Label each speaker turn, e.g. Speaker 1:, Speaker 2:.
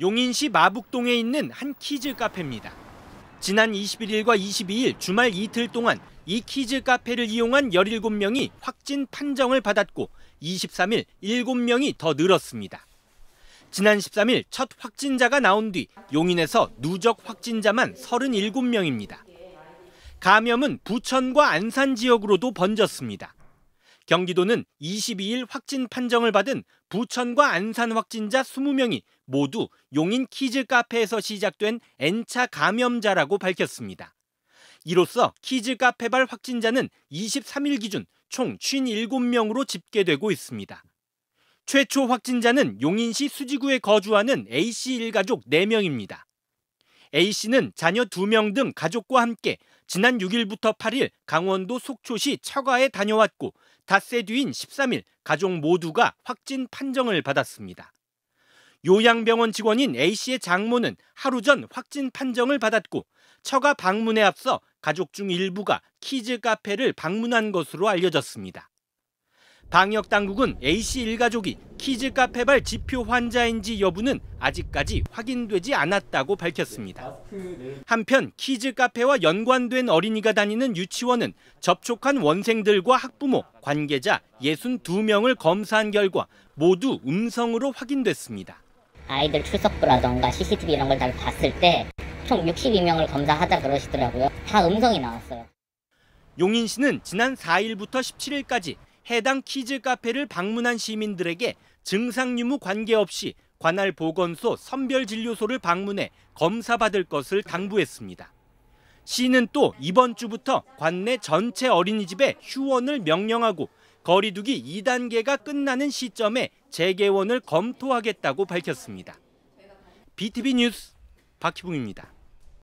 Speaker 1: 용인시 마북동에 있는 한 키즈 카페입니다. 지난 21일과 22일 주말 이틀 동안 이 키즈 카페를 이용한 17명이 확진 판정을 받았고 23일 7명이 더 늘었습니다. 지난 13일 첫 확진자가 나온 뒤 용인에서 누적 확진자만 37명입니다. 감염은 부천과 안산 지역으로도 번졌습니다. 경기도는 22일 확진 판정을 받은 부천과 안산 확진자 20명이 모두 용인 키즈 카페에서 시작된 N차 감염자라고 밝혔습니다. 이로써 키즈 카페발 확진자는 23일 기준 총 57명으로 집계되고 있습니다. 최초 확진자는 용인시 수지구에 거주하는 A씨 일가족 4명입니다. A씨는 자녀 2명 등 가족과 함께 지난 6일부터 8일 강원도 속초시 처가에 다녀왔고 닷새 뒤인 13일 가족 모두가 확진 판정을 받았습니다. 요양병원 직원인 A씨의 장모는 하루 전 확진 판정을 받았고 처가 방문에 앞서 가족 중 일부가 키즈 카페를 방문한 것으로 알려졌습니다. 방역 당국은 A씨 일가족이 키즈 카페발 지표 환자인지 여부는 아직까지 확인되지 않았다고 밝혔습니다. 한편 키즈 카페와 연관된 어린이가 다니는 유치원은 접촉한 원생들과 학부모, 관계자 62명을 검사한 결과 모두 음성으로 확인됐습니다. 아이들 출석부라던가 CCTV 이런 걸 다 봤을 때총 62명을 검사하다 그러시더라고요. 다 음성이 나왔어요. 용인 씨는 지난 4일부터 17일까지 해당 키즈 카페를 방문한 시민들에게 증상 유무 관계없이 관할 보건소 선별진료소를 방문해 검사받을 것을 당부했습니다. 시는 또 이번 주부터 관내 전체 어린이집에 휴원을 명령하고 거리두기 2단계가 끝나는 시점에 재개원을 검토하겠다고 밝혔습니다. BTV 뉴스 박희봉입니다.